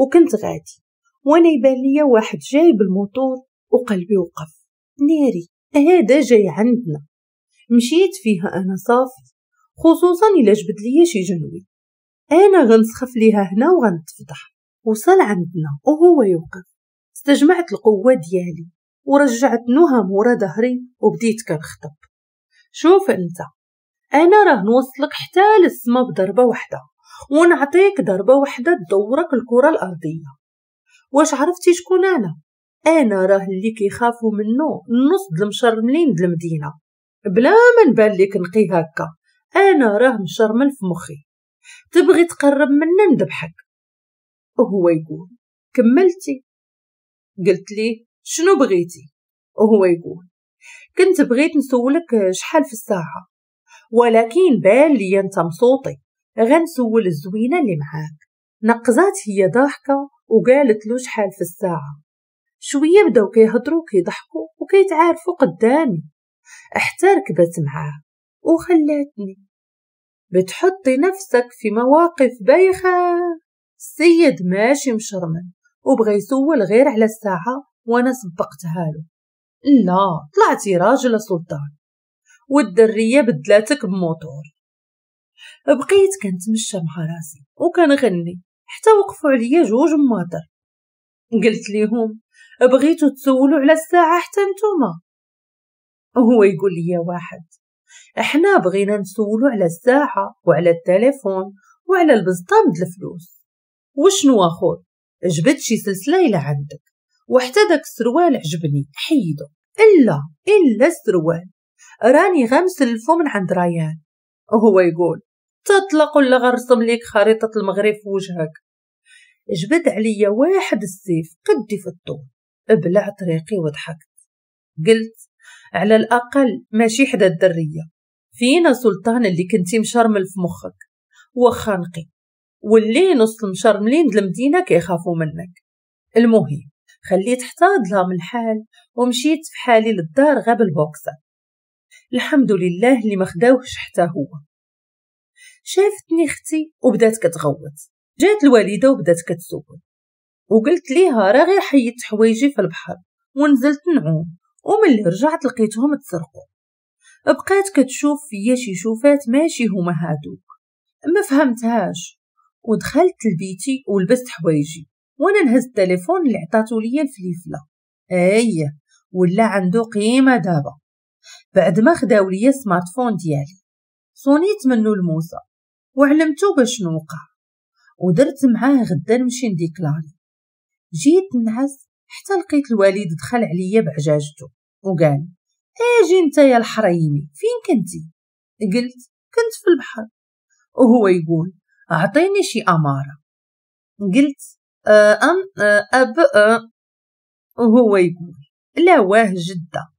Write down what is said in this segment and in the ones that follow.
وكنت غادي وانا يبان ليا واحد جاي بالموتور وقلبي وقف ناري هذا جاي عندنا مشيت فيها انا صافي خصوصا الا جبد ليا شي جنوي انا غنسخف ليها هنا وغنتفضح وصل عندنا وهو يوقف استجمعت القوة ديالي ورجعت نوها مورا ظهري وبديت كنخطب شوف انت انا راه نوصلك حتى للسما بضربة واحدة ونعطيك ضربة وحدة تدورك الكرة الأرضية واش عرفتي شكون أنا؟ أنا راه اللي كيخافوا منه نص المشرملين دلمدينة بلا ما نبان ليك نقي هكا أنا راه مشرمل في مخي تبغي تقرب منا نذبحك وهو يقول كملتي قلت لي شنو بغيتي وهو يقول كنت بغيت نسولك شحال في الساعة ولكن بان لي انت مصوتي غنسول الزوينة اللي معاك نقزات هي ضاحكة وقالت له شحال في الساعة شوية بداو كيهضروا كيضحكوا وكيتعارفوا قدامي حتى ركبت معاه وخلاتني بتحطي نفسك في مواقف بايخة السيد ماشي مشرمن وبغى يسول غير على الساعة وأنا سبقتها له لا طلعتي راجل سلطان والدرية بدلاتك بموتور بقيت كنتمشى مع راسي وكنغني حتى وقفوا عليا جوج مماطر قلت ليهم بغيتو تسولوا على الساعة حتى نتوما هو يقول لي واحد احنا بغينا نسولوا على الساعة وعلى التليفون وعلى البسطام الفلوس وشنو اخور جبت شي سلسلة الى عندك وحتى داك السروال عجبني حيدو الا الا السروال راني غمسلفو من عند ريان وهو يقول تطلق ولا غنرسم ليك خريطة المغرب في وجهك جبد عليا واحد السيف قدي في الطول ابلع طريقي وضحكت قلت على الأقل ماشي حدا الدرية فينا سلطان اللي كنتي مشرمل في مخك وخانقي واللي نص المشرملين د المدينة كيخافوا منك المهم خليت حتى ظلام الحال ومشيت في حالي للدار غاب البوكسة الحمد لله اللي مخداوش حتى هو شافتني اختي وبدات كتغوت جات الوالده وبدات كتسول وقلت ليها راه غير حيدت حوايجي في البحر ونزلت نعوم وملي رجعت لقيتهم تسرقوا بقات كتشوف فيا شي شوفات ماشي هما هادوك ما فهمتهاش ودخلت لبيتي ولبست حوايجي وانا نهز التليفون اللي عطاتو ليا الفليفله اي ولا عنده قيمه دابا بعد ما خداو ليا السمارتفون ديالي صونيت منو الموسى وعلمتو باش نوقع ودرت معاه غدا نمشي نديكلاري جيت نعس حتى لقيت الوالد دخل عليا بعجاجته وقال اجي انت يا الحريمي فين كنتي قلت كنت في البحر وهو يقول اعطيني شي اماره قلت ام اب وهو يقول لا واه جده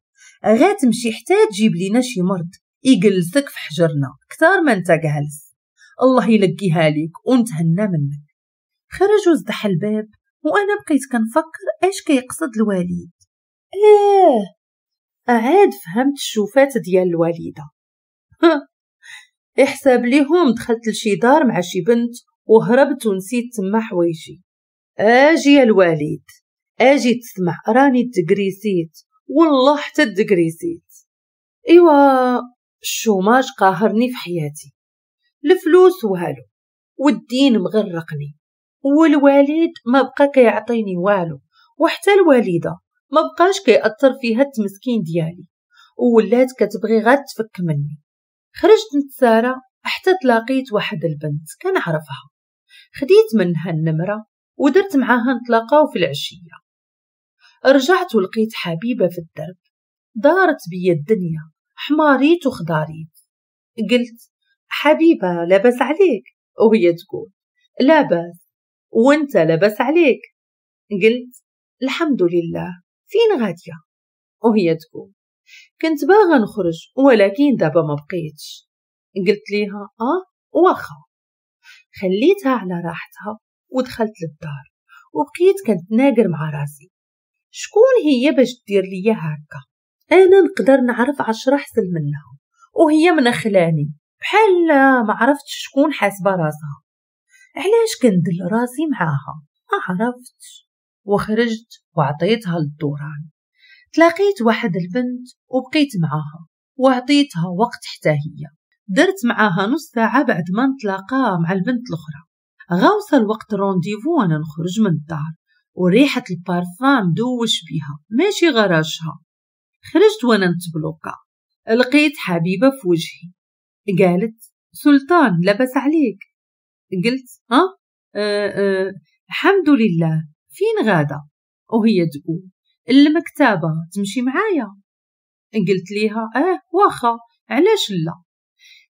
غاتمشي حتى تجيب لينا شي مرض يجلسك في حجرنا كثار ما انت جالس الله يلقيها ليك ونتهنى منك خرج وزدح الباب وانا بقيت كنفكر اش كيقصد الوالد ايه عاد فهمت الشوفات ديال الوالده احساب ليهم دخلت لشي دار مع شي بنت وهربت ونسيت تما حوايجي اجي يا الواليد اجي تسمع راني تكريسيت والله حتى تكريسيت ايوا الشوماج قاهرني في حياتي الفلوس والو والدين مغرقني والوالد ما بقى كيعطيني والو وحتى الوالدة ما بقاش كيأثر فيها التمسكين ديالي وولات كتبغي غير تفك مني خرجت نتسارى حتى تلاقيت واحد البنت كنعرفها خديت منها النمرة ودرت معاها نتلاقاو في العشية رجعت ولقيت حبيبة في الدرب دارت بيا الدنيا حماريت وخضاريت قلت حبيبة لاباس عليك وهي تقول لا بس وانت لاباس عليك قلت الحمد لله فين غادية وهي تقول كنت باغا نخرج ولكن دابا ما بقيتش قلت ليها اه واخا خليتها على راحتها ودخلت للدار وبقيت ناقر مع راسي شكون هي باش دير ليا هكا انا نقدر نعرف عشرة حسن منها وهي منخلاني بحال ما عرفتش شكون حاسبة راسها علاش كندل راسي معاها ما عرفتش وخرجت وعطيتها للدوران تلاقيت واحد البنت وبقيت معاها وعطيتها وقت حتى هي درت معاها نص ساعة بعد ما نتلاقى مع البنت الأخرى غا الوقت وقت الرونديفو وانا نخرج من الدار وريحة البارفان دوش بيها ماشي غراشها خرجت وانا نتبلوكا لقيت حبيبة في وجهي قالت سلطان لبس عليك قلت ها آه،, أه؟, أه, الحمد لله فين غادة وهي تقول المكتبة تمشي معايا قلت ليها اه واخا علاش لا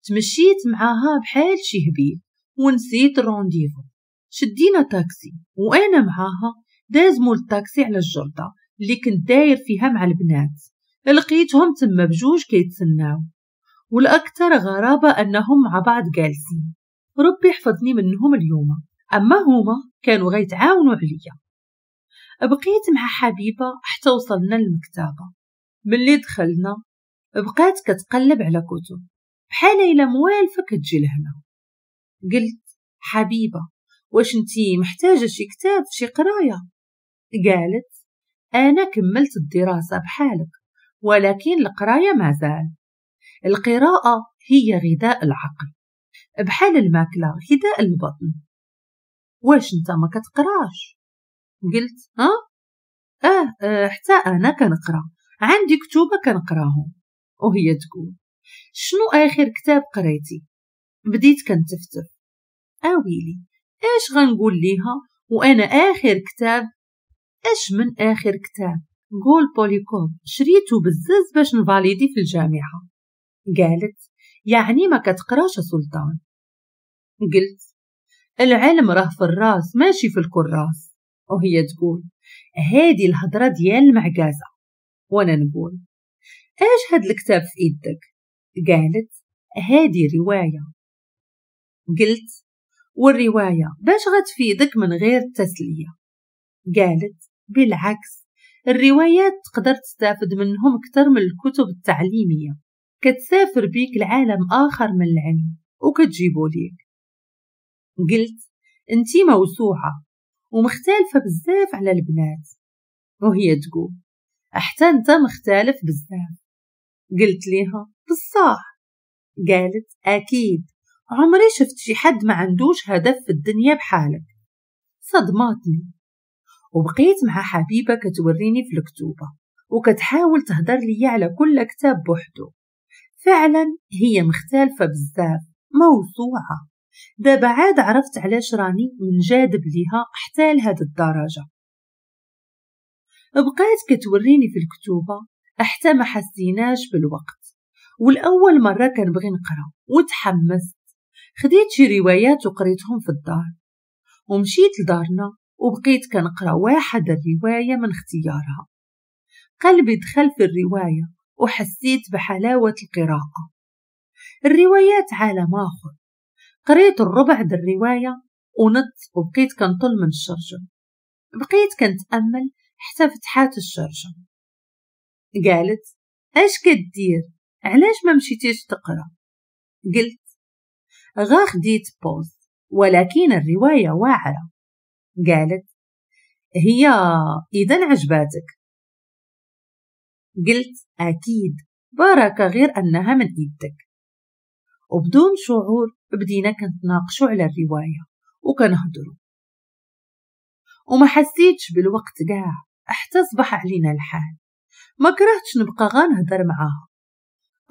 تمشيت معاها بحال شي هبيل ونسيت الرونديفو شدينا تاكسي وانا معاها داز مول التاكسي على الجردة اللي كنت داير فيها مع البنات لقيتهم تما بجوج كيتسناو والأكثر غرابة أنهم مع بعض جالسين ربي يحفظني منهم اليوم أما هما كانوا غيتعاونوا عليا بقيت مع حبيبة حتى وصلنا للمكتبة ملي دخلنا بقات كتقلب على كتب بحال إلا موال كتجي لهنا قلت حبيبة واش انتي محتاجة شي كتاب شي قراية قالت أنا كملت الدراسة بحالك ولكن القراية مازال القراءة هي غذاء العقل بحال الماكلة غذاء البطن واش انت ما كتقراش قلت ها اه, آه حتى انا كنقرا عندي كتوبة كنقراهم وهي تقول شنو اخر كتاب قريتي بديت كنتفتف اويلي آه اش غنقول ليها وانا اخر كتاب اش من اخر كتاب قول بوليكوم شريتو بزاف باش نفاليدي في الجامعه قالت يعني ما كتقراش سلطان قلت العلم راه في الراس ماشي في الكراس وهي تقول هادي الهضرة ديال المعكازة وانا نقول ايش هاد الكتاب في ايدك قالت هادي رواية قلت والرواية باش غتفيدك من غير التسلية قالت بالعكس الروايات تقدر تستافد منهم أكثر من الكتب التعليمية كتسافر بيك لعالم آخر من العلم وكتجيبو ليك قلت انتي موسوعة ومختلفة بزاف على البنات وهي تقول حتى انت مختلف بزاف قلت ليها بصح قالت أكيد عمري شفت شي حد ما عندوش هدف في الدنيا بحالك صدماتني وبقيت مع حبيبة كتوريني في الكتوبة وكتحاول تهدر لي على كل كتاب بوحدو فعلا هي مختلفة بزاف موسوعة دابا عاد عرفت علاش راني منجادب ليها حتى لهاد الدرجة بقات كتوريني في الكتوبة حتى ما حسيناش بالوقت والأول مرة كنبغي نقرا وتحمست خديت شي روايات وقريتهم في الدار ومشيت لدارنا وبقيت كنقرا واحد الرواية من اختيارها قلبي دخل في الرواية وحسيت بحلاوة القراءة الروايات عالم آخر قريت الربع د الرواية ونط وبقيت كنطل من الشرجم بقيت كنتأمل حتى فتحات الشرجم قالت اش كدير علاش ما مشيتيش تقرا قلت غا خديت بوز ولكن الرواية واعرة قالت هي إذا عجباتك قلت أكيد باركة غير أنها من إيدك وبدون شعور بدينا كنتناقشوا على الرواية وكنهضروا وما حسيتش بالوقت قاع حتى صبح علينا الحال ما كرهتش نبقى غنهضر معاها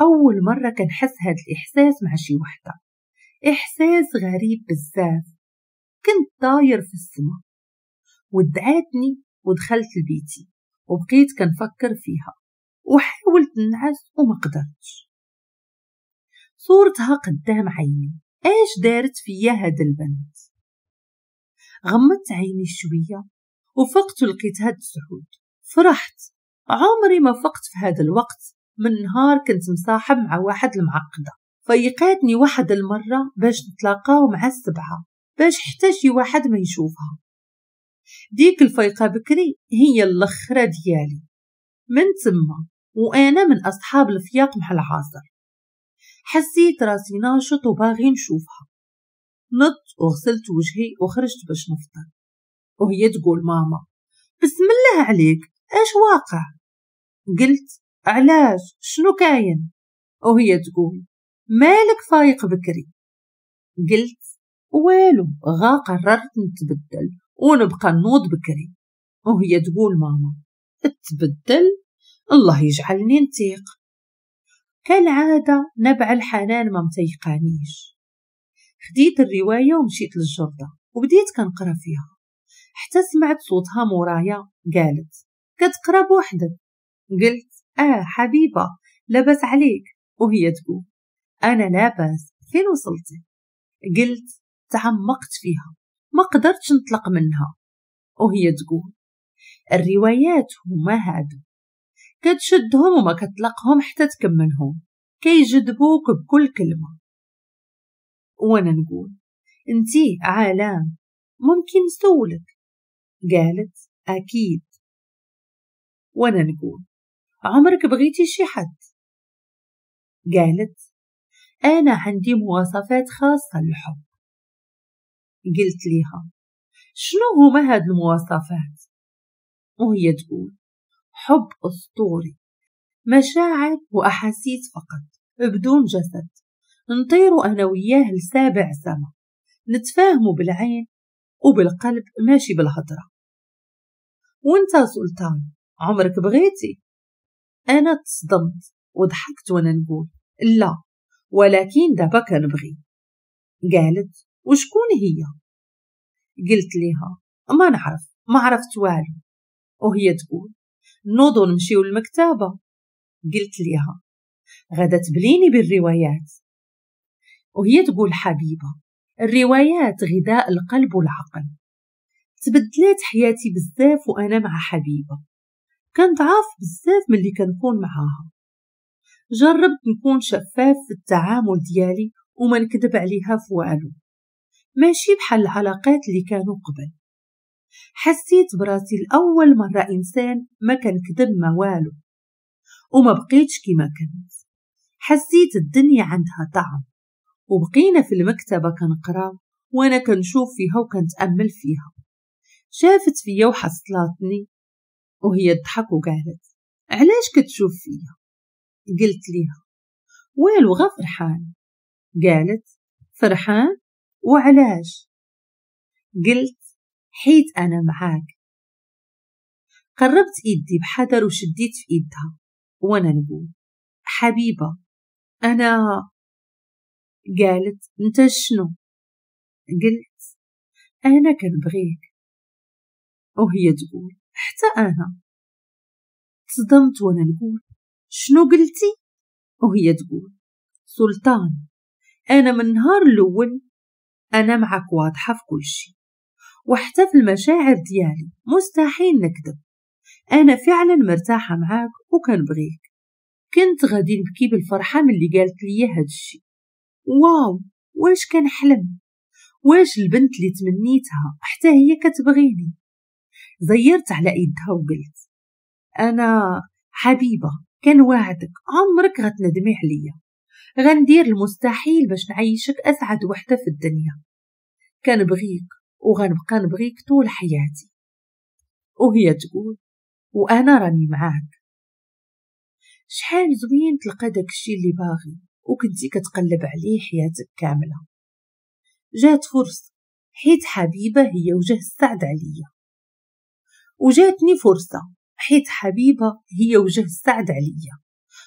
أول مرة كنحس هاد الإحساس مع شي وحدة إحساس غريب بزاف كنت طاير في السما ودعاتني ودخلت لبيتي وبقيت كنفكر فيها وحاولت نعس وما قدرتش صورتها قدام عيني ايش دارت فيا هاد البنت غمضت عيني شوية وفقت لقيتها تسعود فرحت عمري ما فقت في هذا الوقت من نهار كنت مصاحب مع واحد المعقدة فيقاتني واحد المرة باش نتلاقاو مع السبعة باش حتى شي واحد ما يشوفها ديك الفيقة بكري هي الأخرة ديالي من تما وأنا من أصحاب الفياق محل عازر حسيت راسي ناشط وباغي نشوفها نط وغسلت وجهي وخرجت باش نفطر وهي تقول ماما بسم الله عليك اش واقع قلت علاش شنو كاين وهي تقول مالك فايق بكري قلت والو غا قررت نتبدل ونبقى نوض بكري وهي تقول ماما تبدل الله يجعلني نتيق كالعادة نبع الحنان ما متيقانيش خديت الرواية ومشيت للجردة وبديت كنقرا فيها حتى سمعت صوتها مورايا قالت كتقرا بوحدك قلت اه حبيبة لاباس عليك وهي تقول انا لاباس فين وصلتي قلت تعمقت فيها ما قدرتش نطلق منها وهي تقول الروايات هما هادو كتشدهم وما كتلقهم حتى تكملهم كيجذبوك بكل كلمة وأنا نقول انتي عالم ممكن نسولك قالت أكيد وأنا نقول عمرك بغيتي شي حد قالت أنا عندي مواصفات خاصة للحب قلت ليها شنو هما هاد المواصفات وهي تقول حب أسطوري مشاعر وأحاسيس فقط بدون جسد نطير أنا وياه لسابع سما نتفاهموا بالعين وبالقلب ماشي بالهضرة وانت سلطان عمرك بغيتي أنا تصدمت وضحكت وأنا نقول لا ولكن دابا كنبغي قالت وشكون هي قلت ليها ما نعرف ما عرفت والو وهي تقول نوضوا نمشيو للمكتبة قلت ليها غدا تبليني بالروايات وهي تقول حبيبة الروايات غذاء القلب والعقل تبدلت حياتي بزاف وأنا مع حبيبة ضعاف بزاف ملي كنكون معاها جربت نكون شفاف في التعامل ديالي وما نكذب عليها في والو ماشي بحال العلاقات اللي كانوا قبل حسيت براسي لأول مرة إنسان ما كان كذب ما والو وما بقيتش كيما كنت حسيت الدنيا عندها طعم وبقينا في المكتبة كنقرا وأنا كنشوف فيها وكنتأمل فيها شافت فيا وحصلاتني وهي تضحك وقالت علاش كتشوف فيا قلت ليها والو غا فرحان قالت فرحان وعلاش قلت حيت أنا معاك قربت إيدي بحذر وشديت في إيدها وأنا نقول حبيبة أنا قالت أنت شنو قلت أنا كنبغيك وهي تقول حتى أنا صدمت وأنا نقول شنو قلتي وهي تقول سلطان أنا من نهار الأول أنا معك واضحة في كل شي في المشاعر ديالي مستحيل نكذب أنا فعلا مرتاحة معاك وكنبغيك كنت غادي نبكي بالفرحة ملي قالت لي هاد الشي واو واش كنحلم واش البنت اللي تمنيتها حتى هي كتبغيني زيرت على ايدها وقلت أنا حبيبة كنواعدك عمرك غتندمي عليا غندير المستحيل باش نعيشك أسعد وحدة في الدنيا كنبغيك وغنبقى نبغيك طول حياتي وهي تقول وأنا راني معاك شحال زوين تلقى داكشي اللي باغي وكنتي كتقلب عليه حياتك كاملة جات فرصة حيت حبيبة هي وجه السعد عليا وجاتني فرصة حيت حبيبة هي وجه السعد عليا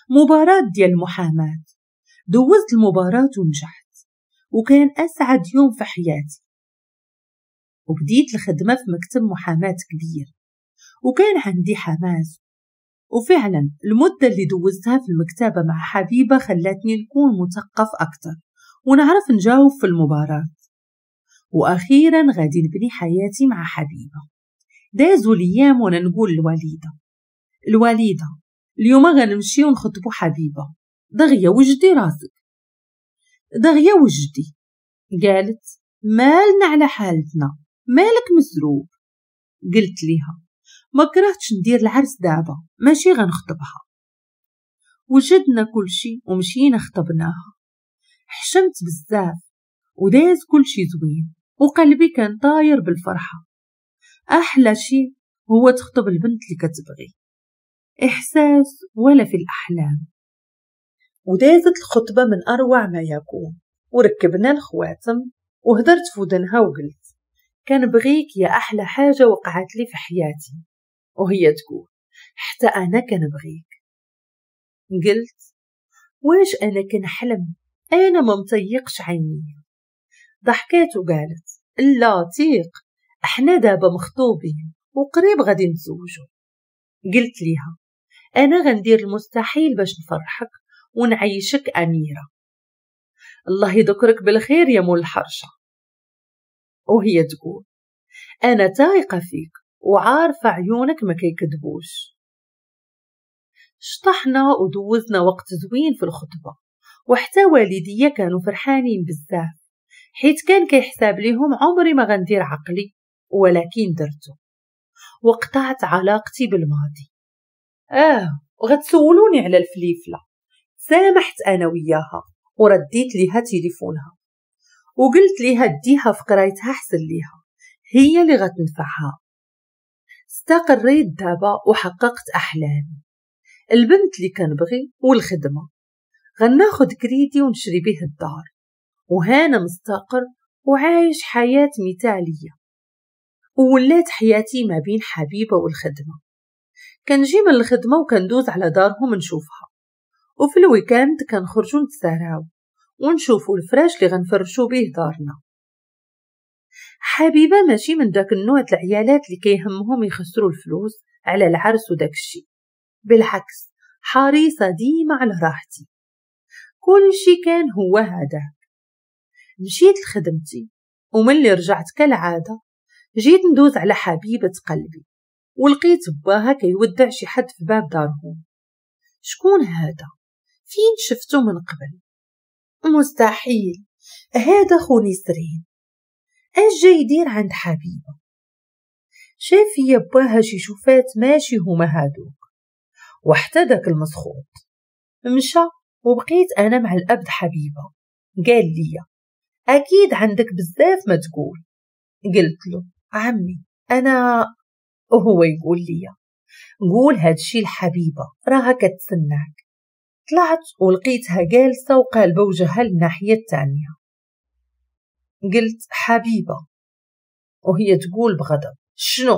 مباراة ديال المحاماة دوزت المباراة ونجحت وكان أسعد يوم في حياتي وبديت الخدمة في مكتب محاماة كبير وكان عندي حماس وفعلا المدة اللي دوزتها في المكتبة مع حبيبة خلاتني نكون مثقف أكتر ونعرف نجاوب في المباراة وأخيرا غادي نبني حياتي مع حبيبة دازوا الأيام وأنا نقول لواليدة الواليدة اليوم غنمشي ونخطبو حبيبة دغيا وجدي راسك دغيا وجدي قالت مالنا على حالتنا مالك مزروب قلت ليها ما كرهتش ندير العرس دابا ماشي غنخطبها وجدنا كلشي ومشينا خطبناها حشمت بزاف وداز كلشي زوين وقلبي كان طاير بالفرحة أحلى شي هو تخطب البنت اللي كتبغي إحساس ولا في الأحلام ودازت الخطبة من أروع ما يكون وركبنا الخواتم وهدرت فودنها وقلت كنبغيك يا أحلى حاجة وقعت لي في حياتي وهي تقول حتى أنا كنبغيك قلت واش أنا كنحلم أنا ما مطيقش عينيا ضحكات وقالت لا تيق احنا دابا مخطوبين وقريب غادي نتزوجو قلت ليها انا غندير المستحيل باش نفرحك ونعيشك اميره الله يذكرك بالخير يا مول الحرشه وهي تقول أنا تايقة فيك وعارفة عيونك ما كيكذبوش شطحنا ودوزنا وقت زوين في الخطبة وحتى والديا كانوا فرحانين بزاف حيت كان كيحساب ليهم عمري ما غندير عقلي ولكن درتو وقطعت علاقتي بالماضي آه وغتسولوني على الفليفلة سامحت أنا وياها ورديت ليها تليفونها وقلت ليها اديها في قرايتها احسن ليها هي اللي غتنفعها استقريت دابا وحققت أحلامي البنت اللي كنبغي والخدمة غناخد كريدي ونشري به الدار وهانا مستقر وعايش حياة مثالية وولات حياتي ما بين حبيبة والخدمة كنجي من الخدمة وكندوز على دارهم نشوفها وفي الويكاند كنخرجو نتسارعو ونشوفوا الفراش اللي غنفرشوا به دارنا حبيبه ماشي من داك النوع العيالات اللي كيهمهم يخسروا الفلوس على العرس وداك الشي بالعكس حريصه ديما على راحتي كل شي كان هو هذا مشيت لخدمتي اللي رجعت كالعاده جيت ندوز على حبيبه قلبي ولقيت باها كيودع شي حد في باب دارهم شكون هذا فين شفتو من قبل مستحيل هذا خو نسرين اش جاي يدير عند حبيبه شاف يباها شي شوفات ماشي هما هادوك وحتى داك المسخوط مشى وبقيت انا مع الابد حبيبه قال لي اكيد عندك بزاف ما تقول قلت له عمي انا وهو يقول لي قول هادشي لحبيبه راها كتسناك طلعت ولقيتها جالسة وقال وجهها للناحية التانية قلت حبيبة وهي تقول بغضب شنو؟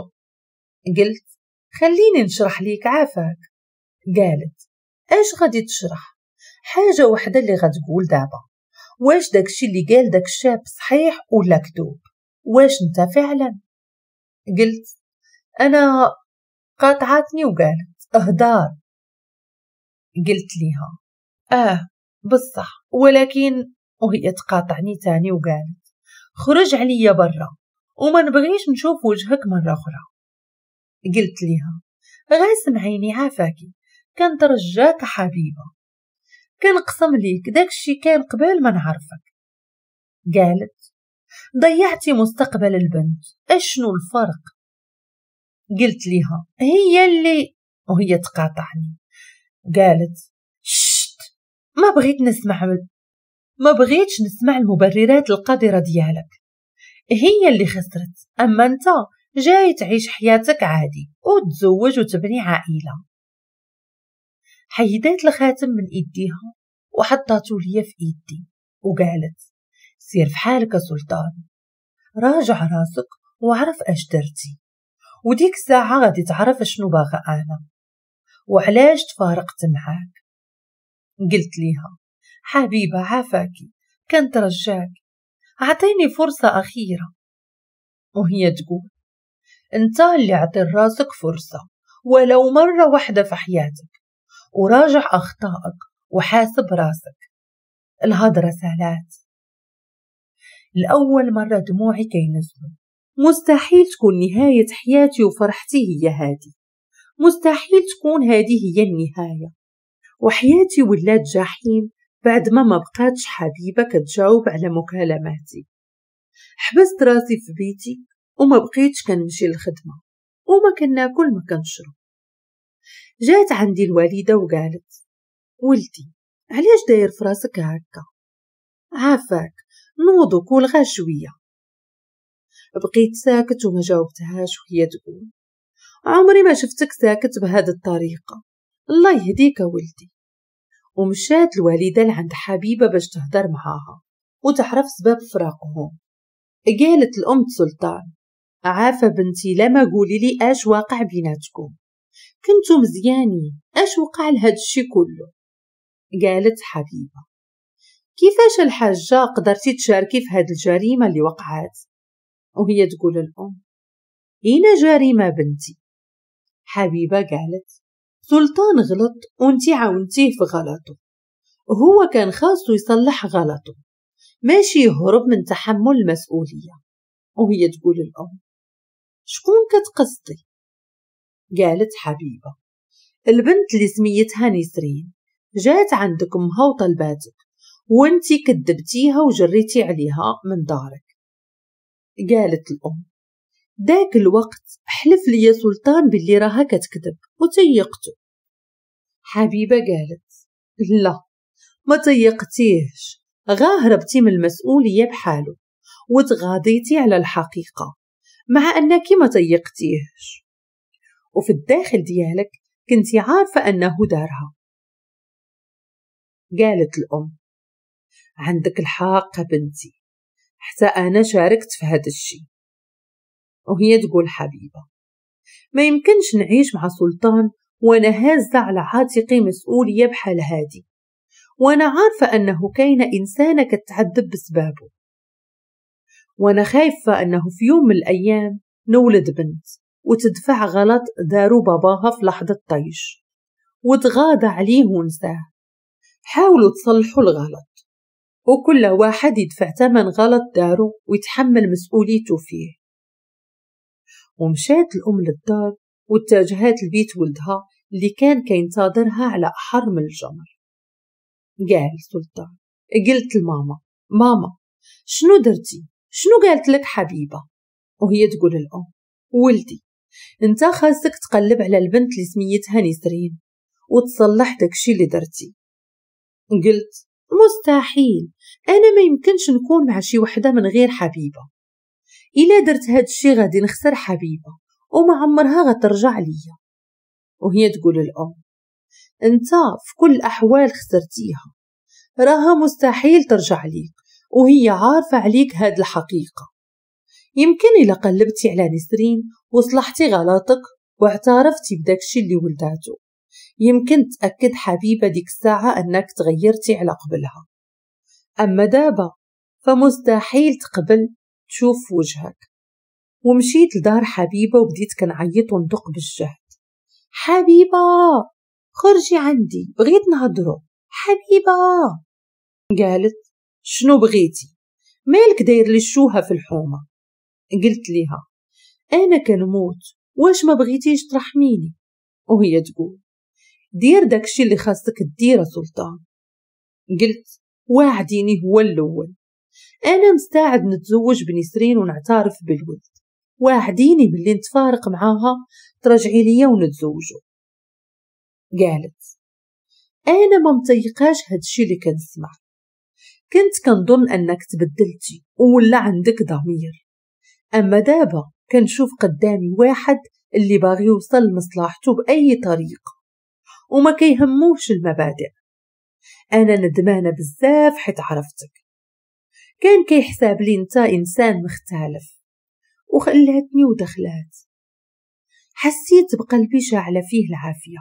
قلت خليني نشرح ليك عافاك قالت ايش غادي تشرح حاجة وحدة اللي غتقول دابا واش داكشي اللي قال داك الشاب صحيح ولا كذوب واش انت فعلا قلت انا قاطعتني وقالت اهدار قلت ليها آه بصح ولكن وهي تقاطعني تاني وقالت خرج عليا برا وما نبغيش نشوف وجهك مرة أخرى قلت ليها غاسم عيني عافاكي كان ترجاك حبيبة كنقسم ليك داكشي كان قبل ما نعرفك قالت ضيعتي مستقبل البنت اشنو الفرق قلت ليها هي اللي وهي تقاطعني قالت شت ما بغيت نسمع ما بغيتش نسمع المبررات القذرة ديالك هي اللي خسرت أما أنت جاي تعيش حياتك عادي وتزوج وتبني عائلة حيدات الخاتم من إيديها وحطاته ليا في إيدي وقالت سير في حالك سلطان راجع راسك وعرف اش درتي وديك الساعة غادي تعرف شنو باغا أنا وعلاش تفارقت معاك قلت ليها حبيبة عافاكي رجاك عطيني فرصة أخيرة وهي تقول انت اللي عطي راسك فرصة ولو مرة واحدة في حياتك وراجع أخطائك وحاسب راسك الهضرة سالات لأول مرة دموعي كينزلوا مستحيل تكون نهاية حياتي وفرحتي هي هذه مستحيل تكون هذه هي النهاية وحياتي ولات جحيم بعد ما ما بقاتش حبيبة كتجاوب على مكالماتي حبست راسي في بيتي وما بقيتش كنمشي للخدمة وما كناكل ما كنشرب جات عندي الوالدة وقالت ولدي علاش داير في راسك هكا عافاك نوض وكل غير شوية بقيت ساكت وما جاوبتهاش وهي تقول عمري ما شفتك ساكت بهاد الطريقة الله يهديك ولدي ومشات الوالدة لعند حبيبة باش تهدر معاها وتعرف سبب فراقهم قالت الأم سلطان عافى بنتي لما قولي لي اش واقع بيناتكم كنتو مزيانين اش وقع لهاد الشي كله قالت حبيبة كيفاش الحاجة قدرتي تشاركي في هاد الجريمة اللي وقعت وهي تقول الأم هنا جريمة بنتي حبيبة قالت سلطان غلط وانتي عاونتيه في غلطه هو كان خاصه يصلح غلطه ماشي يهرب من تحمل المسؤولية وهي تقول الأم شكون كتقصدي قالت حبيبة البنت اللي سميتها نسرين جات عندك مهوطة وطلباتك وانتي كدبتيها وجريتي عليها من دارك قالت الأم داك الوقت حلف ليا سلطان باللي راها كتكذب وتيقته حبيبه قالت لا ما تيقتيهش غا هربتي من المسؤوليه بحالو وتغاضيتي على الحقيقه مع انك ما تيقتيهش وفي الداخل ديالك كنتي عارفه انه دارها قالت الام عندك الحق بنتي حتى انا شاركت في هذا الشيء وهي تقول حبيبة ما يمكنش نعيش مع سلطان وأنا هازة على عاتقي مسؤولية بحال هادي وأنا عارفة أنه كاينة إنسانة كتعذب بسبابه وأنا خايفة أنه في يوم من الأيام نولد بنت وتدفع غلط دارو باباها في لحظة طيش وتغاضى عليه ونساه حاولوا تصلحوا الغلط وكل واحد يدفع ثمن غلط دارو ويتحمل مسؤوليته فيه ومشات الأم للدار واتجهت لبيت ولدها اللي كان كينتظرها على أحر من الجمر قال سلطان قلت لماما ماما شنو درتي شنو قالت لك حبيبة وهي تقول الأم ولدي انت خاصك تقلب على البنت اللي سميتها نسرين وتصلح داكشي اللي درتي قلت مستحيل انا ما يمكنش نكون مع شي وحده من غير حبيبه إلا درت هاد الشي غادي نخسر حبيبة وما عمرها غترجع ليا وهي تقول الأم انت في كل الأحوال خسرتيها راها مستحيل ترجع ليك وهي عارفة عليك هاد الحقيقة يمكن إلا قلبتي على نسرين وصلحتي غلطك واعترفتي بداكشي اللي ولداتو يمكن تأكد حبيبة ديك الساعة أنك تغيرتي على قبلها أما دابا فمستحيل تقبل تشوف وجهك ومشيت لدار حبيبة وبديت كنعيط وندق بالجهد حبيبة خرجي عندي بغيت نهضرو حبيبة قالت شنو بغيتي مالك داير لي الشوهة في الحومة قلت ليها أنا كنموت واش ما بغيتيش ترحميني وهي تقول دير داكشي اللي خاصك ديره سلطان قلت واعديني هو الأول أنا مستعد نتزوج بنسرين ونعترف بالولد واعديني باللي نتفارق معاها ترجعي ليا ونتزوجو قالت أنا ما متيقاش هادشي اللي كنسمع كنت كنظن أنك تبدلتي ولا عندك ضمير أما دابا كنشوف قدامي واحد اللي باغي يوصل لمصلحته بأي طريقة وما كيهموش المبادئ أنا ندمانة بزاف حيت عرفتك كان كيحساب لي انت انسان مختلف وخلاتني ودخلات حسيت بقلبي شاعلة فيه العافية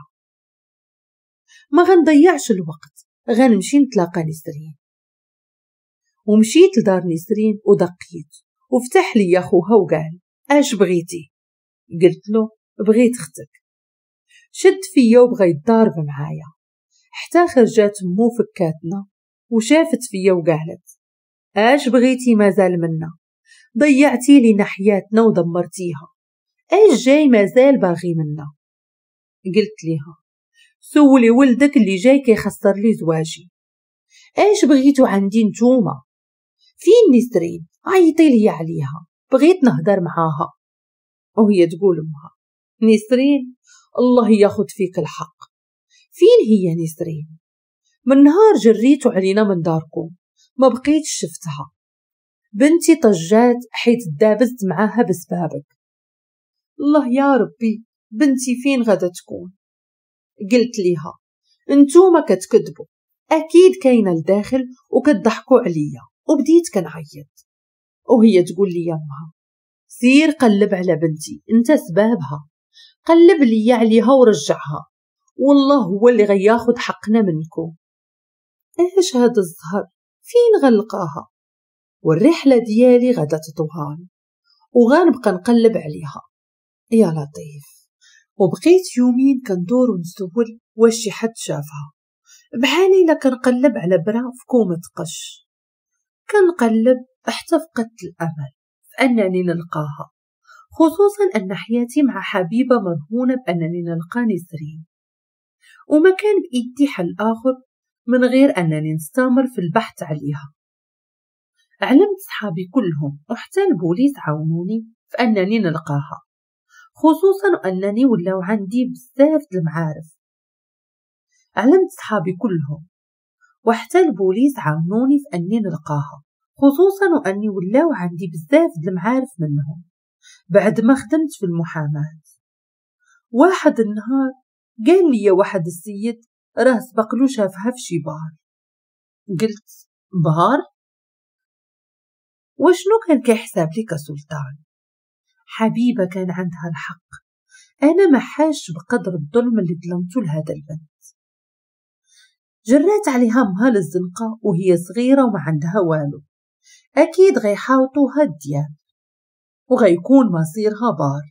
ما غنضيعش الوقت غنمشي نتلاقى نسرين ومشيت لدار نسرين ودقيت وفتح لي خوها وقال اش بغيتي قلت له بغيت اختك شد فيا وبغى يتضارب معايا حتى خرجات مو فكاتنا وشافت فيا وقالت اش بغيتي مازال منا ضيعتي لينا حياتنا ودمرتيها اش جاي مازال باغي منا قلت ليها سولي ولدك اللي جاي كيخسر لي زواجي اش بغيتو عندي نتوما فين نسرين عيطي لي عليها بغيت نهدر معاها وهي تقول امها نسرين الله ياخد فيك الحق فين هي نسرين من نهار جريتو علينا من داركم ما بقيت شفتها بنتي طجات حيت دابزت معاها بسبابك الله يا ربي بنتي فين غدا تكون قلت ليها انتوما كتكذبوا اكيد كاينه لداخل وكتضحكوا عليا وبديت كنعيط وهي تقول لي امها سير قلب على بنتي انت سبابها قلب ليا عليها ورجعها والله هو اللي غياخد حقنا منكم ايش هذا الزهر فين غنلقاها والرحلة ديالي غدا تطوال وغنبقى نقلب عليها يا لطيف وبقيت يومين كندور ونسول واش شي حد شافها بحالي الا كنقلب على برا في كومة قش كنقلب حتى فقدت الامل انني نلقاها خصوصا ان حياتي مع حبيبه مرهونه بانني نلقى نسرين وما كان بايدي حل اخر من غير أنني نستمر في البحث عليها علمت صحابي كلهم وحتى البوليس عاونوني في أنني نلقاها خصوصا أنني ولاو عندي بزاف المعارف علمت صحابي كلهم وحتى البوليس عاونوني في أني نلقاها خصوصا أني ولاو عندي بزاف المعارف منهم بعد ما خدمت في المحاماة واحد النهار قال لي واحد السيد راه شافها في شي بار قلت بار وشنو كان كيحسب لك سلطان حبيبة كان عندها الحق أنا ما حاش بقدر الظلم اللي ظلمته لهذا البنت جرات عليها مها للزنقة وهي صغيرة وما عندها والو أكيد غيحاوطوها الدياب وغيكون مصيرها بار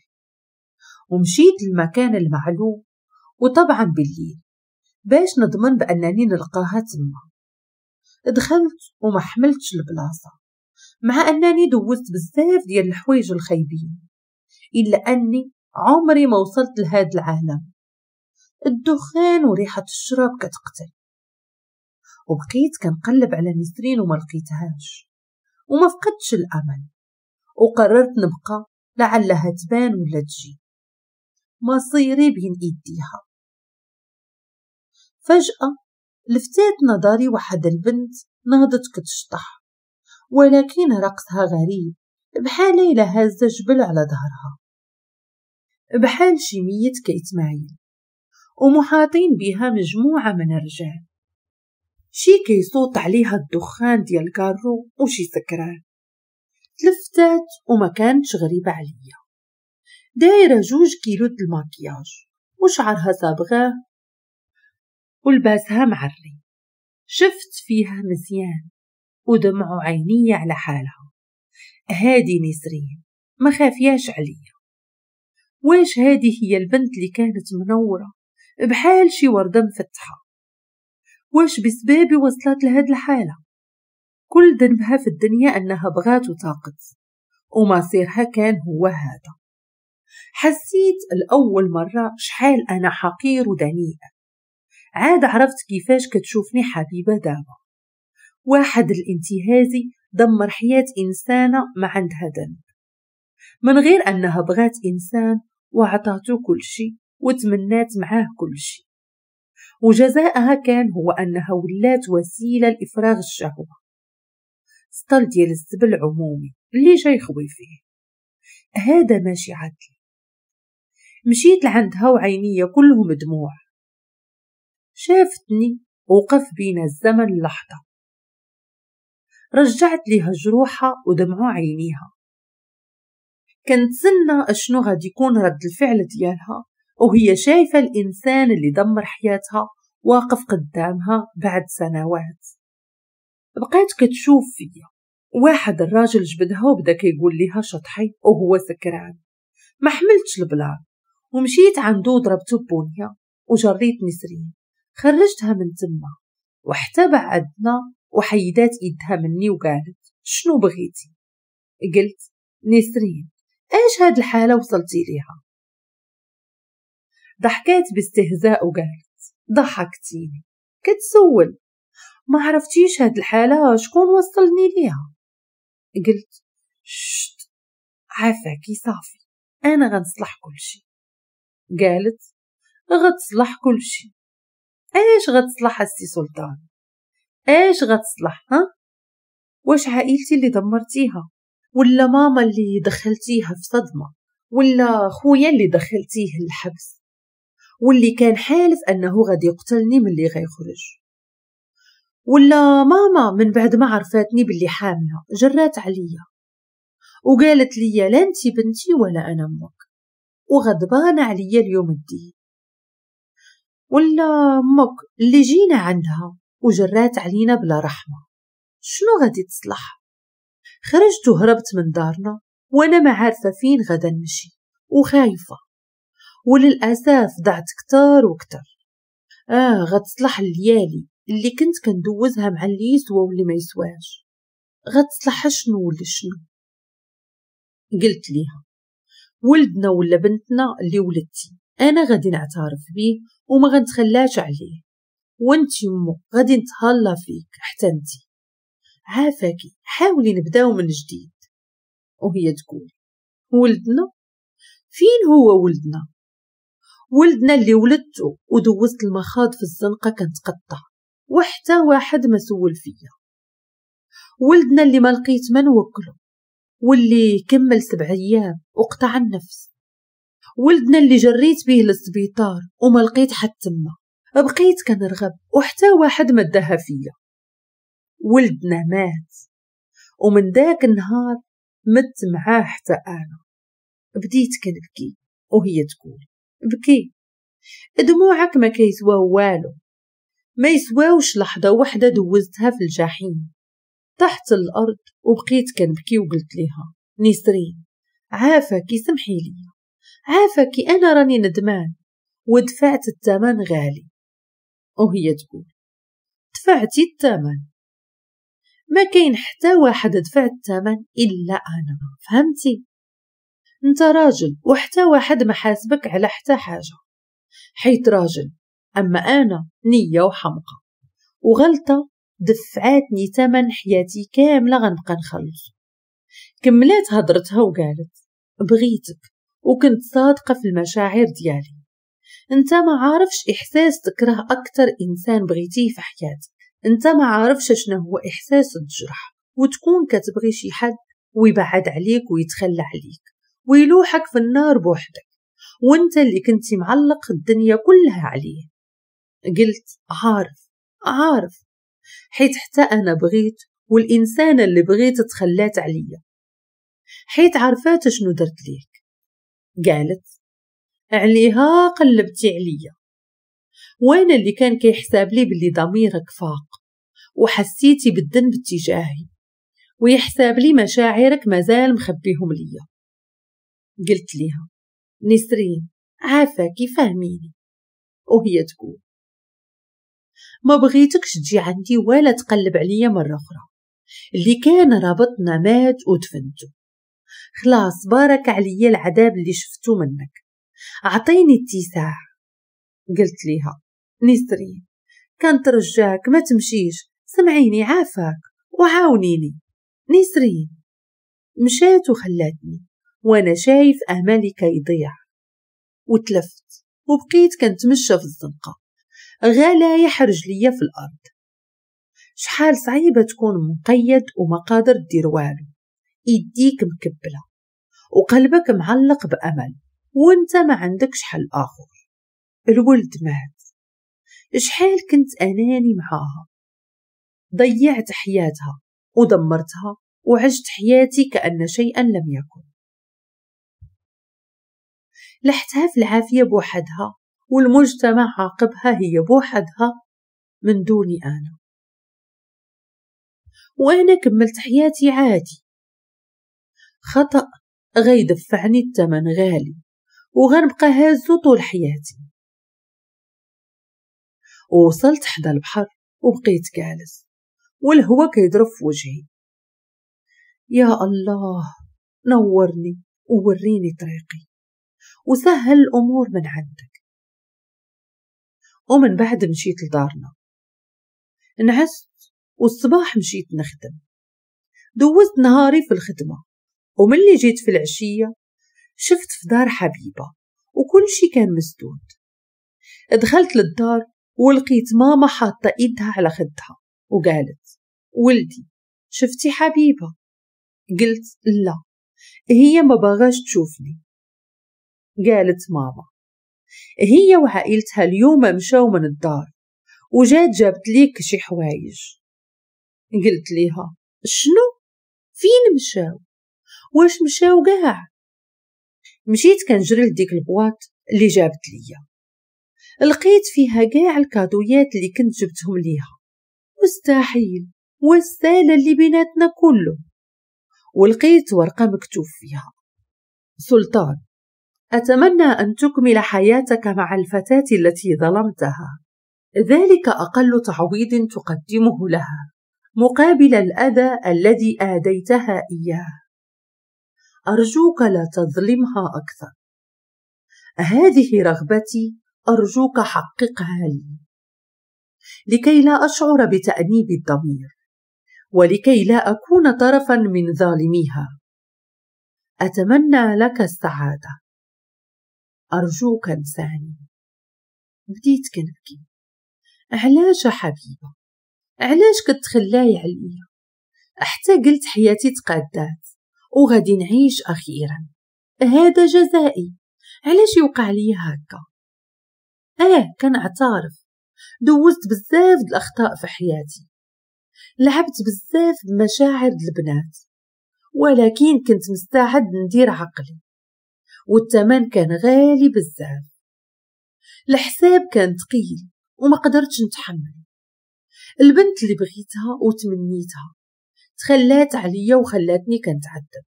ومشيت للمكان المعلوم وطبعا بالليل باش نضمن بأنني نلقاها تما دخلت وما حملتش البلاصة مع أنني دوزت بزاف ديال الحوايج الخايبين إلا أني عمري ما وصلت لهذا العالم الدخان وريحة الشراب كتقتل وبقيت كنقلب على نسرين وما لقيتهاش وما فقدتش الأمل وقررت نبقى لعلها تبان ولا تجي مصيري بين إيديها فجأة لفتات نظري وحد البنت ناضت كتشطح ولكن رقصها غريب بحال ليلى هزة جبل على ظهرها بحال شي ميت كإسماعيل ومحاطين بها مجموعة من الرجال شي كيصوت عليها الدخان ديال الكارو وشي سكران تلفتات وما كانتش غريبة عليا دايرة جوج كيلو د وشعرها صابغاه ولباسها معري شفت فيها مزيان ودمعوا عيني على حالها هادي نسرين ما خافياش عليا واش هادي هي البنت اللي كانت منورة بحال شي وردة مفتحة واش بسبابي وصلت لهاد الحالة كل ذنبها في الدنيا أنها بغات وطاقت ومصيرها كان هو هذا حسيت الأول مرة شحال أنا حقير ودنيئة عاد عرفت كيفاش كتشوفني حبيبة دابا واحد الانتهازي دمر حياة إنسانة ما عندها ذنب من غير أنها بغات إنسان وعطاتو كل شي وتمنات معاه كل شي وجزاءها كان هو أنها ولات وسيلة لإفراغ الشهوة سطل ديال الزبل عمومي اللي جاي خوي فيه هذا ماشي عدل مشيت لعندها وعينيا كلهم دموع شافتني وقف بين الزمن لحظة رجعت ليها جروحها ودمعوا عينيها كنت سنة شنو غادي يكون رد الفعل ديالها وهي شايفة الإنسان اللي دمر حياتها واقف قدامها بعد سنوات بقيت كتشوف فيا واحد الراجل جبدها وبدا كيقول ليها شطحي وهو سكران ما حملتش البلان ومشيت عندو ضربتو بونيا وجريت نسرين خرجتها من تما وحتى بعدنا وحيدات إيدها مني وقالت شنو بغيتي قلت نسرين ايش هاد الحالة وصلتي ليها ضحكات باستهزاء وقالت ضحكتيني كتسول ما عرفتيش هاد الحالة شكون وصلني ليها قلت شت عافاكي صافي انا غنصلح كل شي قالت غتصلح كل شي ايش غتصلح هسي سلطان ايش غتصلح ها واش عائلتي اللي دمرتيها ولا ماما اللي دخلتيها في صدمه ولا خويا اللي دخلتيه الحبس واللي كان حالف انه غادي يقتلني من اللي غيخرج ولا ماما من بعد ما عرفاتني باللي حامله جرات عليا وقالت لي لا انتي بنتي ولا انا امك وغضبانه عليا اليوم الدين ولا مك اللي جينا عندها وجرات علينا بلا رحمة شنو غادي تصلح خرجت وهربت من دارنا وأنا ما عارفة فين غدا نمشي وخايفة وللأسف ضعت كتار وكتر آه غتصلح الليالي اللي كنت كندوزها مع اللي يسوى واللي ما يسواش غتصلح شنو ولا شنو قلت ليها ولدنا ولا بنتنا اللي ولدتي أنا غادي نعترف بيه وما غنتخلاش عليه وانت يمو غادي نتهلا فيك حتى انتي عافاكي حاولي نبداو من جديد وهي تقول ولدنا فين هو ولدنا ولدنا اللي ولدته ودوزت المخاض في الزنقة كنتقطع وحتى واحد ما سول فيا ولدنا اللي ما لقيت ما نوكله واللي كمل سبع ايام وقطع النفس ولدنا اللي جريت بيه للسبيطار وما لقيت حد تما بقيت كنرغب وحتى واحد مدها فيا ولدنا مات ومن داك النهار مت معاه حتى انا بديت كنبكي وهي تقول بكي دموعك ما كيسوا والو ما يسواوش لحظة وحدة دوزتها في الجحيم تحت الأرض وبقيت كنبكي وقلت ليها نسرين عافاكي سمحي لي عافاك أنا راني ندمان ودفعت الثمن غالي وهي تقول دفعتي الثمن ما كاين حتى واحد دفع الثمن إلا أنا فهمتي انت راجل وحتى واحد ما حاسبك على حتى حاجة حيت راجل أما أنا نية وحمقة وغلطة دفعاتني ثمن حياتي كاملة غنبقى نخلص كملات هضرتها وقالت بغيتك وكنت صادقة في المشاعر ديالي انت ما عارفش احساس تكره اكتر انسان بغيتيه في حياتك انت ما عارفش شنو هو احساس الجرح وتكون كتبغي شي حد ويبعد عليك ويتخلى عليك ويلوحك في النار بوحدك وانت اللي كنتي معلق الدنيا كلها عليه قلت عارف عارف حيت حتى انا بغيت والانسان اللي بغيت تخلات عليا حيت عرفات شنو درت ليك قالت عليها يعني قلبتي عليا وانا اللي كان كيحساب لي بلي ضميرك فاق وحسيتي بالذنب تجاهي ويحساب لي مشاعرك مازال مخبيهم ليا قلت ليها نسرين عافاكي فهميني وهي تقول ما بغيتكش تجي عندي ولا تقلب عليا مرة أخرى اللي كان رابطنا مات ودفنته خلاص بارك عليا العذاب اللي شفتو منك أعطيني اتساع قلت ليها نسرين كنترجاك ما تمشيش سمعيني عافاك وعاونيني نسرين مشات وخلاتني وأنا شايف امالي كيضيع وتلفت وبقيت كنتمشى في الزنقة غالا يحرج ليا في الأرض شحال صعيبة تكون مقيد وما قادر دير والو إيديك مكبلة وقلبك معلق بأمل وانت ما عندكش حل آخر الولد مات شحال كنت أناني معاها ضيعت حياتها ودمرتها وعشت حياتي كأن شيئا لم يكن لحتها في العافية بوحدها والمجتمع عاقبها هي بوحدها من دوني أنا وأنا كملت حياتي عادي خطأ غيدفعني الثمن غالي وغنبقى هازو طول حياتي ووصلت حدا البحر وبقيت جالس والهوا كيضرب في وجهي يا الله نورني ووريني طريقي وسهل الأمور من عندك ومن بعد مشيت لدارنا نعست والصباح مشيت نخدم دوزت نهاري في الخدمة ومن اللي جيت في العشية شفت في دار حبيبة وكل شي كان مسدود دخلت للدار ولقيت ماما حاطة إيدها على خدها وقالت ولدي شفتي حبيبة قلت لا هي ما باغاش تشوفني قالت ماما هي وعائلتها اليوم مشاو من الدار وجات جابت ليك شي حوايج قلت ليها شنو فين مشاو واش مشاو كاع مشيت كنجري لديك البواط اللي جابت ليا لقيت فيها كاع الكادويات اللي كنت جبتهم ليها مستحيل والسالة اللي بيناتنا كله ولقيت ورقة مكتوب فيها سلطان أتمنى أن تكمل حياتك مع الفتاة التي ظلمتها ذلك أقل تعويض تقدمه لها مقابل الأذى الذي آديتها إياه أرجوك لا تظلمها أكثر هذه رغبتي أرجوك حققها لي لكي لا أشعر بتأنيب الضمير ولكي لا أكون طرفا من ظالميها أتمنى لك السعادة أرجوك انساني بديت كنبكي علاش يا حبيبة علاش كتخلاي عليا حتى قلت حياتي تقادات وغادي نعيش أخيرا هذا جزائي علاش يوقع لي هكا اه كنعترف دوزت بزاف الاخطاء في حياتي لعبت بزاف بمشاعر البنات ولكن كنت مستعد ندير عقلي والثمن كان غالي بزاف الحساب كان تقيل وما قدرتش نتحمل البنت اللي بغيتها وتمنيتها تخلات عليا وخلاتني كنتعذب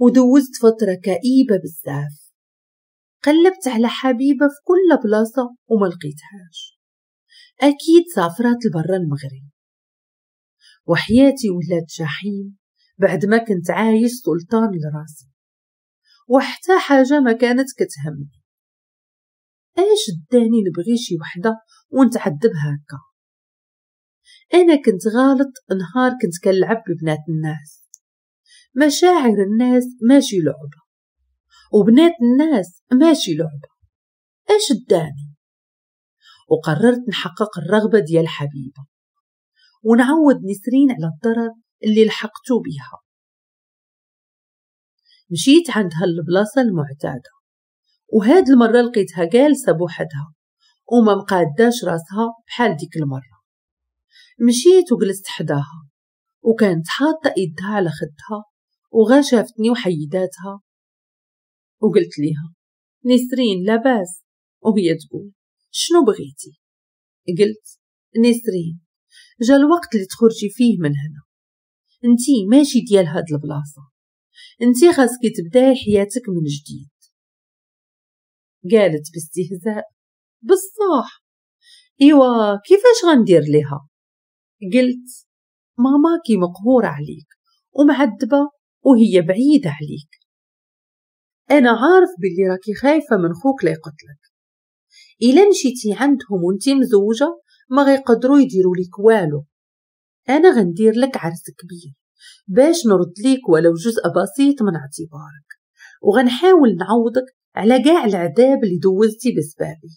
ودوزت فترة كئيبة بزاف قلبت على حبيبة في كل بلاصة وما لقيتهاش أكيد سافرات لبرا المغرب وحياتي ولات جحيم بعد ما كنت عايش سلطان لراسي وحتى حاجة ما كانت كتهمني ايش داني نبغي شي وحدة ونتعذب هكا أنا كنت غالط نهار كنت كنلعب ببنات الناس مشاعر الناس ماشي لعبة وبنات الناس ماشي لعبة اش داني وقررت نحقق الرغبة ديال حبيبة ونعود نسرين على الضرر اللي لحقتو بها مشيت عندها البلاصة المعتادة وهاد المرة لقيتها جالسة بوحدها وما مقاداش راسها بحال ديك المرة مشيت وجلست حداها وكانت حاطة إيدها على خدها وغا شافتني وحيداتها وقلت ليها نسرين لاباس وهي تقول شنو بغيتي قلت نسرين جا الوقت اللي تخرجي فيه من هنا انتي ماشي ديال هاد البلاصة انتي خاصك تبداي حياتك من جديد قالت باستهزاء بصح ايوا كيفاش غندير ليها قلت ماماكي مقهورة عليك ومعدبة وهي بعيدة عليك أنا عارف باللي راكي خايفة من خوك لا يقتلك إلا مشيتي عندهم وانتي مزوجة ما غيقدروا يديروا لك والو أنا غندير لك عرس كبير باش نرد ليك ولو جزء بسيط من اعتبارك وغنحاول نعوضك على كاع العذاب اللي دوزتي بسبابي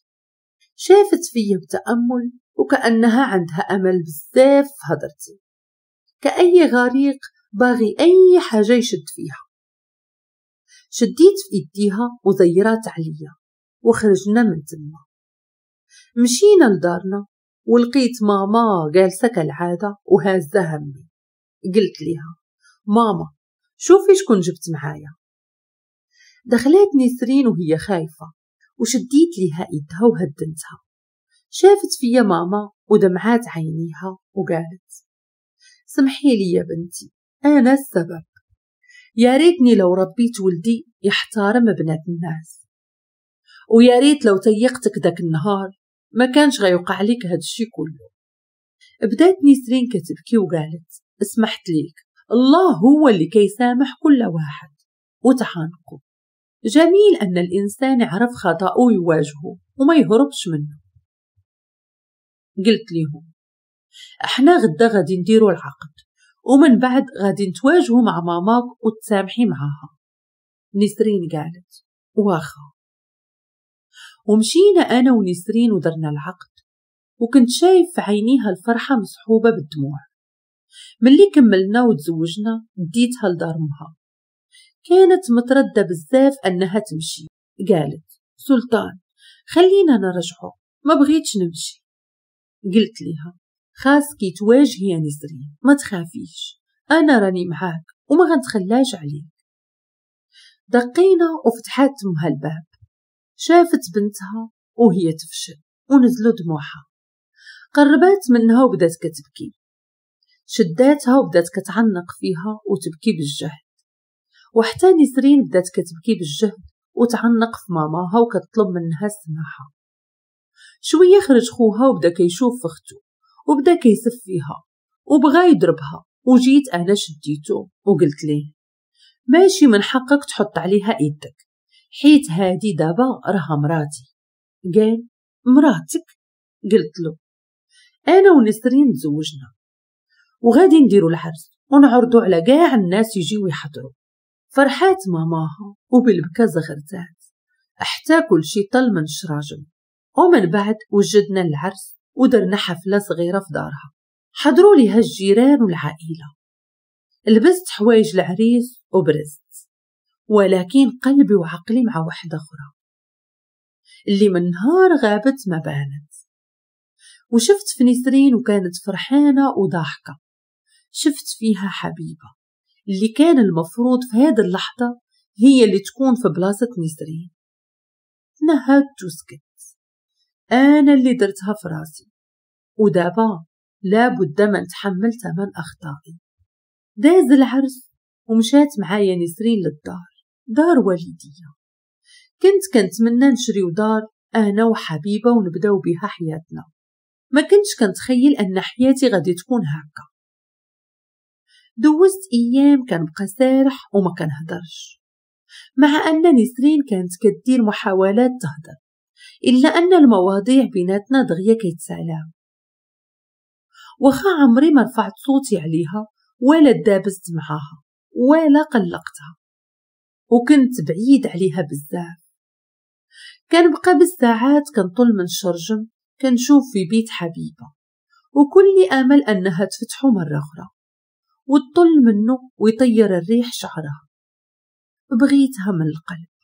شافت فيا بتأمل وكأنها عندها أمل بزاف في هضرتي كأي غريق باغي أي حاجة يشد فيها شديت في إيديها وزيرات عليا وخرجنا من تما مشينا لدارنا ولقيت ماما جالسة كالعادة وهازة همي قلت لها ماما شوفي شكون جبت معايا دخلت نسرين وهي خايفة وشديت لها إيدها وهدنتها شافت فيا ماما ودمعات عينيها وقالت سمحي لي يا بنتي أنا السبب يا ريتني لو ربيت ولدي يحترم بنات الناس ويا ريت لو تيقتك داك النهار ما كانش غيوقع لك هاد الشي كله بدات نسرين كتبكي وقالت سمحت ليك الله هو اللي كيسامح كل واحد وتحانقه جميل أن الإنسان يعرف خطأه ويواجهه وما يهربش منه قلت ليهم احنا غدا غادي نديرو العقد ومن بعد غادي نتواجهو مع ماماك وتسامحي معاها نسرين قالت واخا ومشينا انا ونسرين ودرنا العقد وكنت شايف في عينيها الفرحه مصحوبه بالدموع ملي كملنا وتزوجنا ديتها لدار امها كانت متردة بزاف أنها تمشي قالت سلطان خلينا نرجعو ما بغيتش نمشي قلت لها خاصك تواجهي يا نزرين ما تخافيش أنا راني معاك وما غنتخلاش عليك دقينا وفتحت امها الباب شافت بنتها وهي تفشل ونزلوا دموعها قربات منها وبدات كتبكي شداتها وبدات كتعنق فيها وتبكي بالجهد وحتى نسرين بدات كتبكي بالجهد وتعنق في ماماها وكتطلب منها السماحة شوية خرج خوها وبدا كيشوف اختو وبدا كيسف فيها وبغا يضربها وجيت انا شديتو وقلت ليه ماشي من حقك تحط عليها إيدك حيت هادي دابا راها مراتي قال مراتك قلت له انا ونسرين تزوجنا وغادي نديرو العرس ونعرضو على كاع الناس يجيو يحضرو فرحات ماماها وبالبكا زغرتات حتى كلشي طل من شراجل ومن بعد وجدنا العرس ودرنا حفلة صغيرة في دارها حضروا لي هالجيران والعائلة لبست حوايج العريس وبرزت ولكن قلبي وعقلي مع وحدة أخرى اللي من نهار غابت ما بانت وشفت في نسرين وكانت فرحانة وضاحكة شفت فيها حبيبة اللي كان المفروض في هذه اللحظة هي اللي تكون في بلاصة نسرين نهدت وسكت أنا اللي درتها في راسي ودابا لابد ما نتحمل تمن أخطائي داز العرس ومشات معايا نسرين للدار دار والدية كنت كنتمنى نشريو دار أنا وحبيبة ونبداو بها حياتنا ما كنتش كنتخيل أن حياتي غادي تكون هكا دوزت أيام كنبقى سارح وما هدرش. مع أن نسرين كانت كدير محاولات تهضر إلا أن المواضيع بيناتنا دغيا كيتسالاو وخا عمري ما رفعت صوتي عليها ولا دابزت معاها ولا قلقتها وكنت بعيد عليها بزاف كنبقى بالساعات كنطل من شرجم كنشوف في بيت حبيبة وكل أمل أنها تفتحو مرة أخرى وتطل منه ويطير الريح شعرها بغيتها من القلب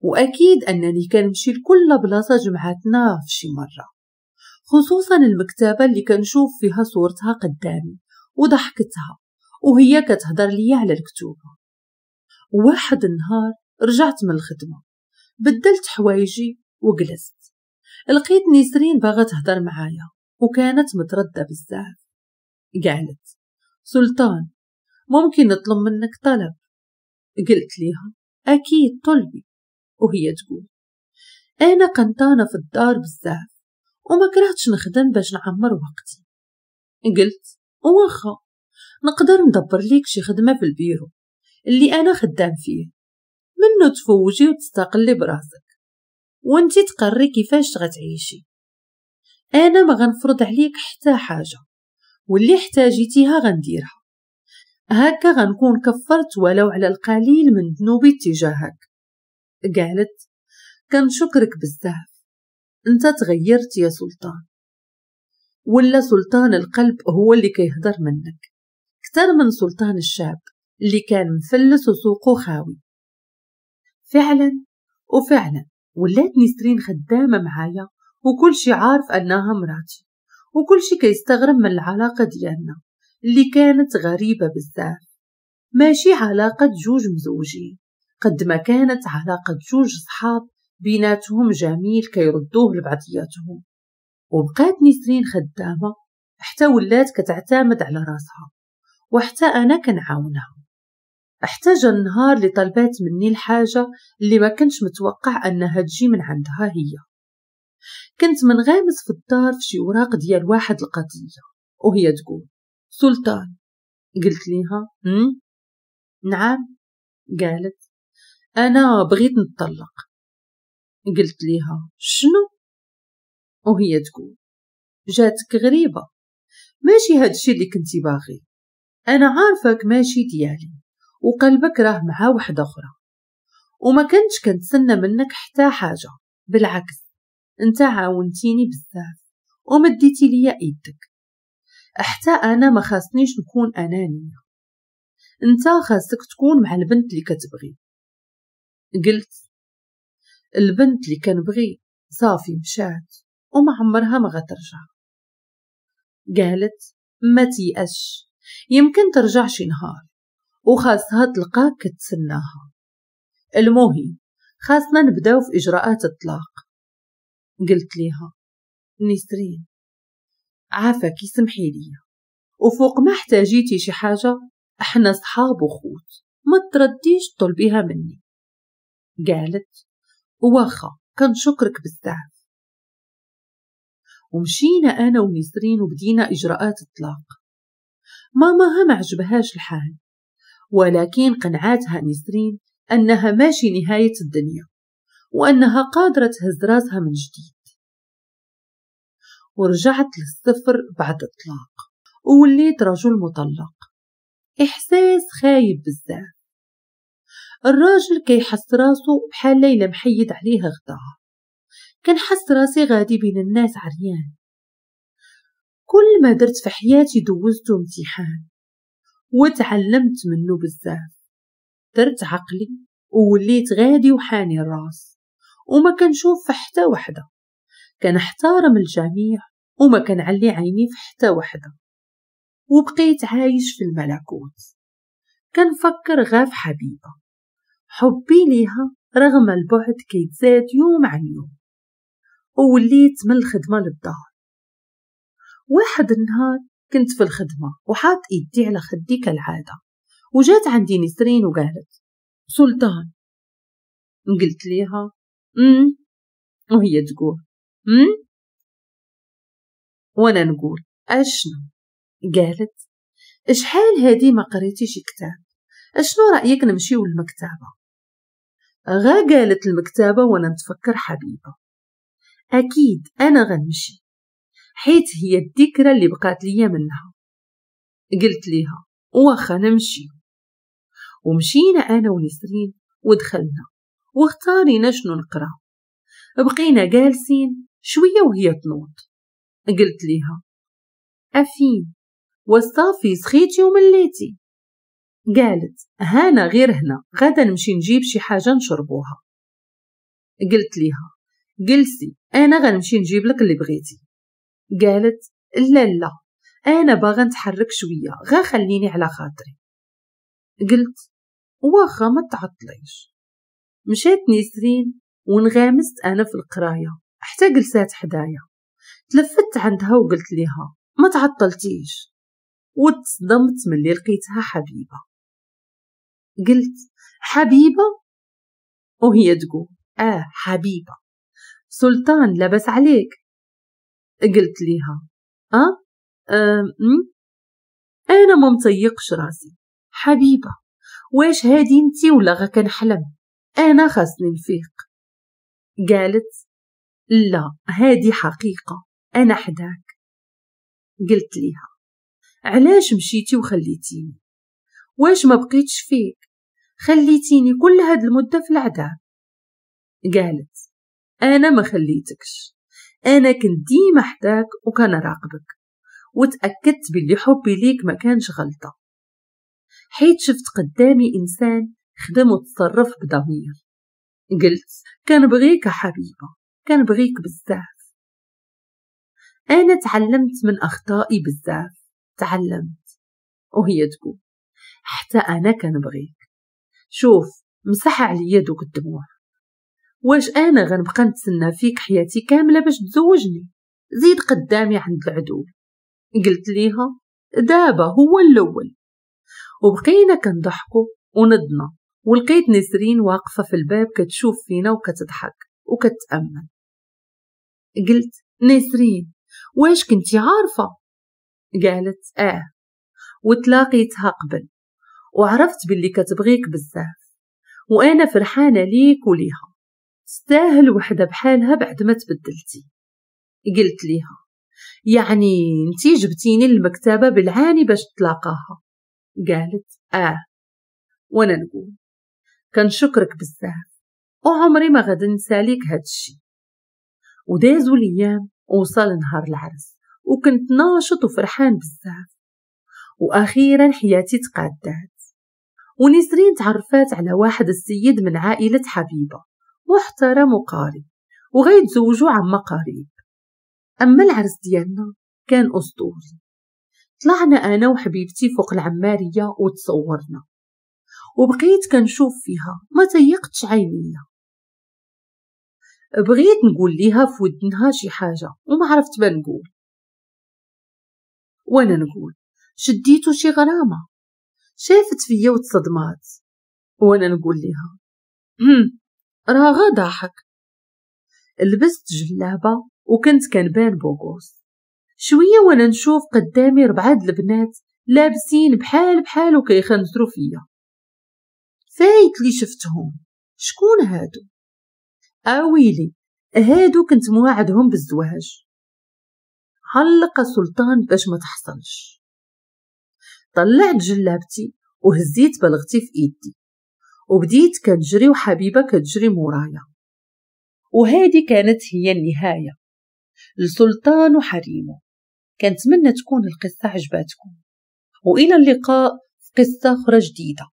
وأكيد أنني كنمشي لكل بلاصة جمعتنا في شي مرة خصوصا المكتبة اللي كنشوف فيها صورتها قدامي وضحكتها وهي كتهضر ليا على الكتوبة واحد النهار رجعت من الخدمة بدلت حوايجي وجلست لقيت نسرين باغا تهضر معايا وكانت متردة بزاف قالت سلطان ممكن نطلب منك طلب قلت ليها أكيد طلبي وهي تقول أنا قنطانة في الدار بزاف وما كرهتش نخدم باش نعمر وقتي قلت واخا نقدر ندبر ليك شي خدمة في البيرو اللي أنا خدام فيه منو تفوجي وتستقلي براسك وانتي تقري كيفاش غتعيشي أنا ما غنفرض عليك حتى حاجة واللي احتاجيتيها غنديرها هكا غنكون كفرت ولو على القليل من ذنوبي تجاهك قالت كان شكرك بزاف انت تغيرت يا سلطان ولا سلطان القلب هو اللي كيهضر منك كتر من سلطان الشاب اللي كان مفلس وسوقو خاوي فعلا وفعلا ولات نسرين خدامة معايا وكل شي عارف أنها مراتي وكل شي كيستغرب من العلاقة ديالنا اللي كانت غريبة بزاف ماشي علاقة جوج مزوجين قد ما كانت علاقة جوج صحاب بيناتهم جميل كيردوه لبعضياتهم وبقات نسرين خدامة حتى ولات كتعتمد على راسها وحتى أنا كنعاونها احتاج النهار اللي طلبات مني الحاجة اللي ما كنتش متوقع أنها تجي من عندها هي كنت منغمس في الدار في شي وراق ديال واحد القضية وهي تقول سلطان قلت ليها نعم قالت أنا بغيت نطلق قلت ليها شنو وهي تقول جاتك غريبة ماشي هادشي اللي كنتي باغي أنا عارفك ماشي ديالي وقلبك راه مع وحدة أخرى وما كنتش كنتسنى منك حتى حاجة بالعكس انت عاونتيني بزاف ومديتي ليا ايدك حتى انا ما خاصنيش نكون انانيه انت خاصك تكون مع البنت اللي كتبغي قلت البنت اللي كان بغي صافي مشات وما عمرها ما غترجع قالت ما تيأش يمكن ترجع شي نهار وخاصها تلقاك تسناها المهم خاصنا نبداو في إجراءات الطلاق قلت ليها نسرين عافاكي سمحي ليا وفوق ما احتاجيتي شي حاجة احنا صحاب وخوت ما ترديش تطلبيها مني قالت واخا شكرك بزاف ومشينا أنا ونسرين وبدينا إجراءات الطلاق ماماها ما عجبهاش الحال ولكن قنعتها نسرين أنها ماشي نهاية الدنيا وأنها قادرة تهز راسها من جديد ورجعت للصفر بعد الطلاق ووليت رجل مطلق إحساس خايب بزاف الراجل كيحس راسو بحال ليلى محيد عليها كان كنحس راسي غادي بين الناس عريان كل ما درت في حياتي دوزتو امتحان وتعلمت منه بزاف درت عقلي ووليت غادي وحاني الراس وما كنشوف في حتى وحده كنحترم الجميع وما علي عيني في حتى وحده وبقيت عايش في الملكوت كنفكر غا في حبيبه حبي ليها رغم البعد كيتزاد يوم عن يوم ووليت من الخدمة للدار واحد النهار كنت في الخدمة وحاط إيدي على خدي كالعادة وجات عندي نسرين وقالت سلطان قلت ليها أم وهي تقول أم وأنا نقول أشنو قالت اشحال هادي ما قريتيش كتاب اشنو رايك نمشيو للمكتبه غا قالت المكتابة وأنا نتفكر حبيبة أكيد أنا غنمشي حيت هي الذكرى اللي بقات ليا منها قلت ليها واخا نمشي ومشينا أنا ونسرين ودخلنا واختارينا شنو نقرا بقينا جالسين شوية وهي تنوض قلت ليها أفين وصافي سخيتي ومليتي قالت هانا غير هنا غدا نمشي نجيب شي حاجة نشربوها قلت ليها جلسي أنا غنمشي نجيب لك اللي بغيتي قالت لا لا أنا باغا نتحرك شوية غا خليني على خاطري قلت واخا ما تعطليش مشات نسرين ونغامست أنا في القراية حتى جلسات حدايا تلفت عندها وقلت ليها ما تعطلتيش وتصدمت ملي لقيتها حبيبة قلت حبيبة وهي تقول آه حبيبة سلطان لبس عليك قلت ليها أه؟, أه أنا ما مطيقش راسي حبيبة واش هادي انتي ولا غا كنحلم أنا خاصني نفيق قالت لا هادي حقيقة أنا حداك قلت ليها علاش مشيتي وخليتيني واش ما بقيتش فيك خليتيني كل هاد المدة في العذاب قالت أنا ما خليتكش أنا كنت ديما حداك راقبك وتأكدت باللي حبي ليك ما كانش غلطة حيت شفت قدامي إنسان خدم وتصرف بضمير قلت كنبغيك يا حبيبة كنبغيك بزاف أنا تعلمت من أخطائي بزاف تعلمت وهي تقول حتى أنا كنبغيك شوف مسح عليا دوك الدموع واش انا غنبقى نتسنى فيك حياتي كامله باش تزوجني زيد قدامي عند العدو قلت ليها دابا هو الاول وبقينا كنضحكو وندنا ولقيت نسرين واقفة في الباب كتشوف فينا وكتضحك وكتأمل قلت نسرين واش كنتي عارفة قالت اه وتلاقيتها قبل وعرفت باللي كتبغيك بزاف وأنا فرحانة ليك وليها تستاهل وحدة بحالها بعد ما تبدلتي قلت ليها يعني انتي جبتيني المكتبة بالعاني باش تلاقاها قالت آه وأنا نقول كنشكرك بزاف وعمري ما غادي نساليك هادشي ودازو الايام ووصل نهار العرس وكنت ناشط وفرحان بزاف واخيرا حياتي تقادات ونسرين تعرفات على واحد السيد من عائلة حبيبة محترم وقاري زوجو عما قريب أما العرس ديالنا كان أسطوري طلعنا أنا وحبيبتي فوق العمارية وتصورنا وبقيت كنشوف فيها ما تيقتش عينيا بغيت نقول ليها في ودنها شي حاجة وما عرفت ما نقول وانا نقول شديتو شي غرامة شافت فيا وتصدمات وانا نقول لها راه غا ضحك لبست جلابة وكنت كنبان بوغوس شوية وانا نشوف قدامي ربعة البنات لابسين بحال بحال وكيخنزرو فيا فايت لي شفتهم شكون هادو اويلي هادو كنت موعدهم بالزواج علق سلطان باش ما تحصلش طلعت جلابتي وهزيت بلغتي في ايدي وبديت كنجري وحبيبة كتجري مورايا وهذه كانت هي النهاية لسلطان وحريمه كنتمنى تكون القصة عجباتكم وإلى اللقاء في قصة أخرى جديدة